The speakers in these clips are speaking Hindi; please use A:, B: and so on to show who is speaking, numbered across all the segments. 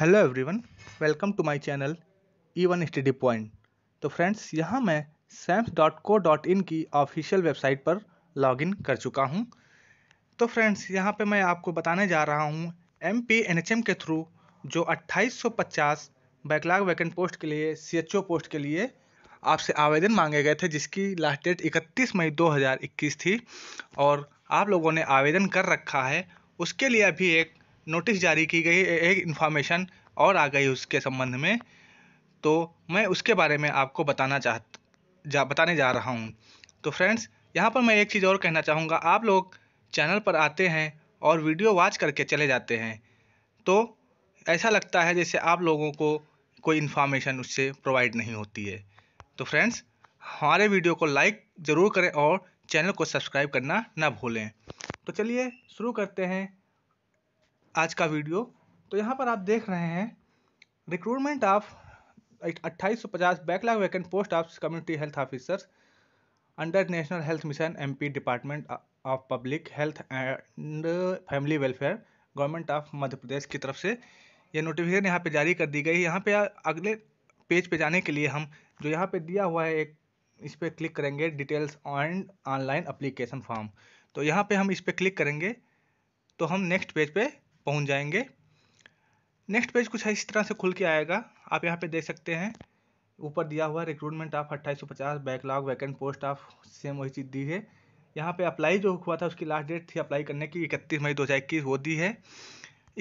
A: hello everyone welcome to my channel E one study point तो फ्रेंड्स यहाँ मैं sams dot co dot in की ऑफिशियल वेबसाइट पर लॉगिन कर चुका हूँ तो फ्रेंड्स यहाँ पे मैं आपको बताने जा रहा हूँ M P N H M के थ्रू जो 2850 बैकलॉग वैकेंट पोस्ट के लिए सी एच ओ पोस्ट के लिए आपसे आवेदन मांगे गए थे जिसकी लास्ट डेट इकतीस मई 2021 थी और आप लोगों ने आवेदन कर रखा है उसके लिए अभी एक नोटिस जारी की गई एक इन्फॉर्मेशन और आ गई उसके संबंध में तो मैं उसके बारे में आपको बताना चाह जा बताने जा रहा हूँ तो फ्रेंड्स यहाँ पर मैं एक चीज़ और कहना चाहूँगा आप लोग चैनल पर आते हैं और वीडियो वॉच करके चले जाते हैं तो ऐसा लगता है जैसे आप लोगों को कोई इन्फॉर्मेशन उससे प्रोवाइड नहीं होती है तो फ्रेंड्स हमारे वीडियो को लाइक ज़रूर करें और चैनल को सब्सक्राइब करना ना भूलें तो चलिए शुरू करते हैं आज का वीडियो तो यहाँ पर आप देख रहे हैं रिक्रूटमेंट ऑफ अट्ठाईस सौ पचास backlog vacant post of community health officers under national health mission MP department of public health and family welfare government of Madhya Pradesh की तरफ से यह नोटिफिकेशन यहाँ पे जारी कर दी गई है यहाँ पे अगले पेज पे जाने के लिए हम जो यहाँ पे दिया हुआ है एक इस पर क्लिक करेंगे details on online application form तो यहाँ पे हम इस पर क्लिक करेंगे तो हम नेक्स्ट पेज पे पहुंच जाएंगे नेक्स्ट पेज कुछ इस तरह से खुल के आएगा आप यहाँ पे देख सकते हैं ऊपर दिया हुआ रिक्रूटमेंट ऑफ अट्ठाईस सौ पचास backlog vacant post of same वही चीज़ दी है यहाँ पे अप्लाई जो हुआ था उसकी लास्ट डेट थी अप्लाई करने की इकतीस मई दो हज़ार इक्कीस वो दी है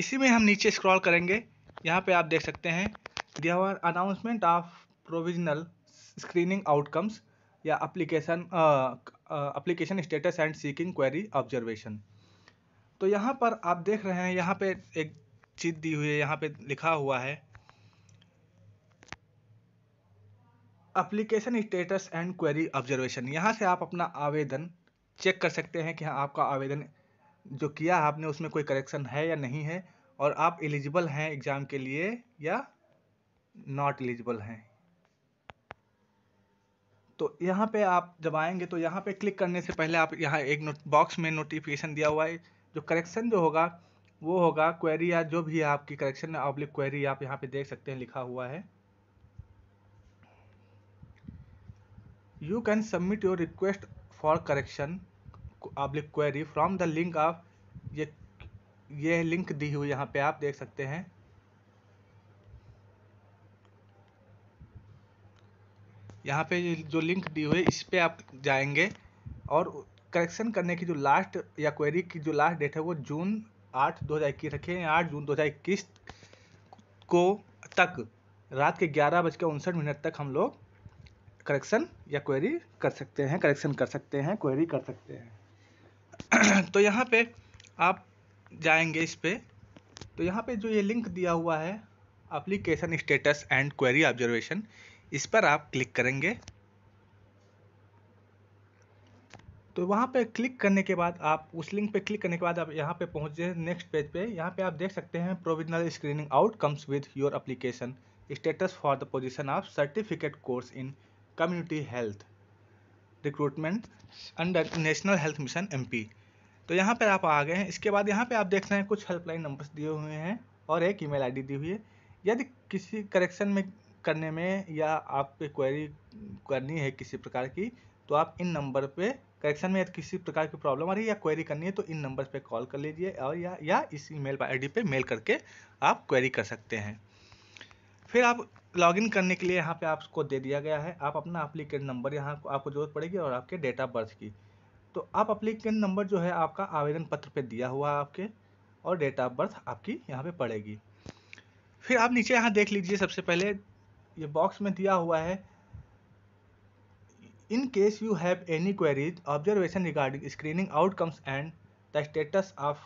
A: इसी में हम नीचे स्क्रॉल करेंगे यहाँ पे आप देख सकते हैं दिया हुआ announcement of provisional screening outcomes या application application status and seeking query observation तो यहाँ पर आप देख रहे हैं यहाँ पे एक चीज दी हुई है यहाँ पे लिखा हुआ है application status and query observation यहाँ से आप अपना आवेदन चेक कर सकते हैं कि हाँ आपका आवेदन जो किया आपने उसमें कोई करेक्शन है या नहीं है और आप एलिजिबल हैं एग्ज़ाम के लिए या नॉट एलिजिबल हैं तो यहाँ पे आप जब आएंगे तो यहाँ पे क्लिक करने से पहले आप यहाँ एक बॉक्स में नोटिफिकेशन दिया हुआ है जो करेक्शन जो होगा वो होगा क्वेरी या जो भी आपकी करेक्शन ऑब्लिक क्वेरी आप यहाँ पे देख सकते हैं लिखा हुआ है you can submit your request for correction oblique query from the link of ये ये लिंक दी हुई यहाँ पे आप देख सकते हैं यहाँ पे जो लिंक दी हुई इस पर आप जाएंगे और करेक्शन करने की जो लास्ट या क्वेरी की जो लास्ट डेट है वो जून आठ दो हज़ार इक्कीस रखें आठ जून दो हज़ार इक्कीस को तक रात के ग्यारह बजकर उनसठ मिनट तक हम लोग करेक्शन या क्वेरी कर सकते हैं करेक्शन कर सकते हैं क्वेरी कर सकते हैं तो यहाँ पे आप जाएंगे इस पर तो यहाँ पे जो ये लिंक दिया हुआ है application status and query observation इस पर आप क्लिक करेंगे तो वहाँ पे क्लिक करने के बाद आप उस लिंक पे क्लिक करने के बाद आप यहाँ पे पहुँच जाए नेक्स्ट पेज पे यहाँ पे आप देख सकते हैं provisional screening outcomes with your application status for the position of certificate course in community health recruitment under national health mission M तो यहाँ पर आप आ गए हैं इसके बाद यहाँ पर आप देख रहे हैं कुछ हेल्पलाइन नंबर्स दिए हुए हैं और एक ई मेल दी हुई है यदि किसी करेक्शन में करने में या आप पे क्वेरी करनी है किसी प्रकार की तो आप इन नंबर पे करेक्शन में किसी प्रकार की प्रॉब्लम आ रही है या क्वेरी करनी है तो इन नंबर पे कॉल कर लीजिए और या, या इस ईमेल आईडी पे मेल करके आप क्वेरी कर सकते हैं फिर आप लॉगिन करने के लिए यहाँ पे आपको दे दिया गया है आप अपना अप्लीकेट नंबर यहाँ आपको जरूरत पड़ेगी और आपके डेट ऑफ बर्थ की तो आप अप्लीकेट नंबर जो है आपका आवेदन पत्र पर दिया हुआ है आपके और डेट ऑफ बर्थ आपकी यहाँ पर पड़ेगी फिर आप नीचे यहाँ देख लीजिए सबसे पहले ये बॉक्स में दिया हुआ है in case you have any queries observation regarding screening outcomes and the status of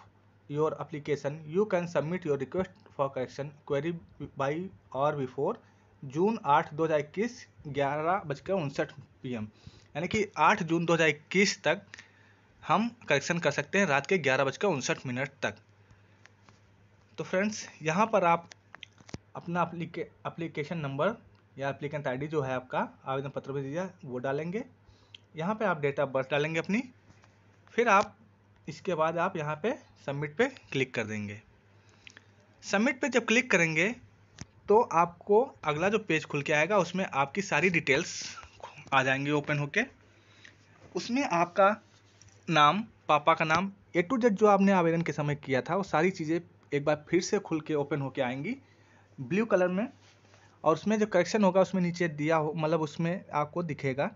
A: your application you can submit your request for correction query by और बिफोर जून आठ दो हज़ार इक्कीस ग्यारह बजकर उनसठ पी एम यानी कि आठ जून दो हज़ार इक्कीस तक हम करेक्शन कर सकते हैं रात के ग्यारह बजकर उनसठ मिनट तक तो फ्रेंड्स यहाँ पर आप अपना अप्लीकेशन नंबर या एप्लीकेंट आईडी जो है आपका आवेदन पत्र भी दिया वो डालेंगे यहाँ पे आप डेट ऑफ बर्थ डालेंगे अपनी फिर आप इसके बाद आप यहाँ पे सबमिट पे क्लिक कर देंगे सबमिट पे जब क्लिक करेंगे तो आपको अगला जो पेज खुल के आएगा उसमें आपकी सारी डिटेल्स आ जाएंगी ओपन होके उसमें आपका नाम पापा का नाम ए टू जेड जो आपने आवेदन के समय किया था वो सारी चीज़ें एक बार फिर से खुल के ओपन होके आएंगी ब्लू कलर में और उसमें जो करेक्शन होगा उसमें नीचे दिया हो मतलब उसमें आपको दिखेगा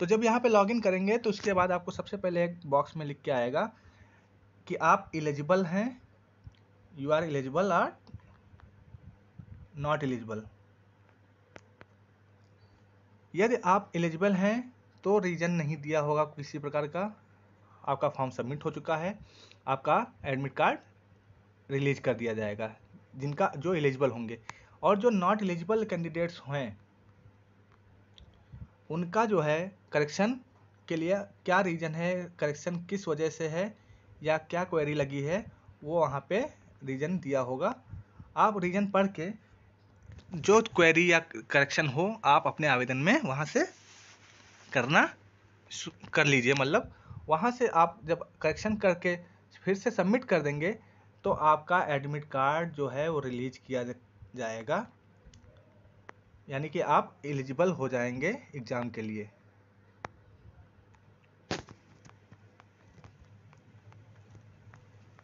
A: तो जब यहाँ पे लॉगिन करेंगे तो उसके बाद आपको सबसे पहले एक बॉक्स में लिख के आएगा कि आप एलिजिबल हैं you are eligible or not eligible यदि आप एलिजिबल हैं तो रीज़न नहीं दिया होगा किसी प्रकार का आपका फॉर्म सबमिट हो चुका है आपका एडमिट कार्ड रिलीज कर दिया जाएगा जिनका जो एलिजिबल होंगे और जो नॉट एलिजिबल कैंडिडेट्स हैं उनका जो है करेक्शन के लिए क्या रीज़न है करेक्शन किस वजह से है या क्या क्वेरी लगी है वो वहाँ पे रीज़न दिया होगा आप रीज़न पढ़ के जो क्वेरी या करेक्शन हो आप अपने आवेदन में वहाँ से करना कर लीजिए मतलब वहाँ से आप जब करेक्शन करके फिर से सबमिट कर देंगे तो आपका एडमिट कार्ड जो है वो रिलीज किया जाएगा यानी कि आप एलिजिबल हो जाएंगे एग्ज़ाम के लिए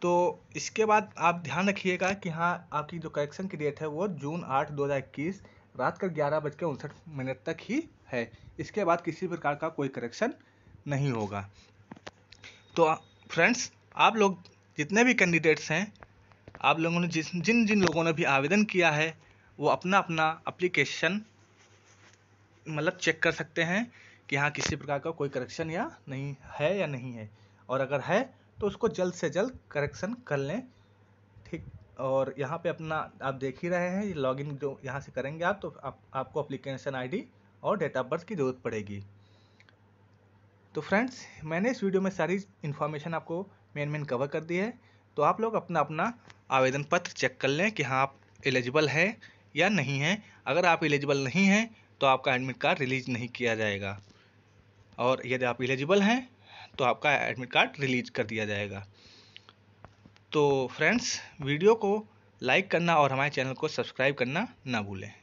A: तो इसके बाद आप ध्यान रखिएगा कि हाँ आपकी जो करेक्शन की डेट है वो जून आठ दो हज़ार इक्कीस रात का ग्यारह बज उनसठ मिनट तक ही है इसके बाद किसी प्रकार का कोई करेक्शन नहीं होगा तो फ्रेंड्स आप लोग जितने भी कैंडिडेट्स हैं आप लोगों ने जिस जिन जिन लोगों ने भी आवेदन किया है वो अपना अपना अप्लीकेशन मतलब चेक कर सकते हैं कि हाँ किसी प्रकार का कोई करेक्शन या नहीं है या नहीं है और अगर है तो उसको जल्द से जल्द करेक्शन कर लें ठीक और यहाँ पे अपना आप देख ही रहे हैं लॉग इन जो यहाँ से करेंगे आप तो आप, आपको अप्लीकेशन आईडी और डेट ऑफ बर्थ की ज़रूरत पड़ेगी तो फ्रेंड्स मैंने इस वीडियो में सारी इन्फॉर्मेशन आपको मेन मेन कवर कर दी है तो आप लोग अपना अपना आवेदन पत्र चेक कर लें कि हाँ आप एलिजिबल हैं या नहीं हैं अगर आप एलिजिबल नहीं हैं तो आपका एडमिट कार्ड रिलीज नहीं किया जाएगा और यदि आप एलिजिबल हैं तो आपका एडमिट कार्ड रिलीज कर दिया जाएगा तो फ्रेंड्स वीडियो को लाइक करना और हमारे चैनल को सब्सक्राइब करना ना भूलें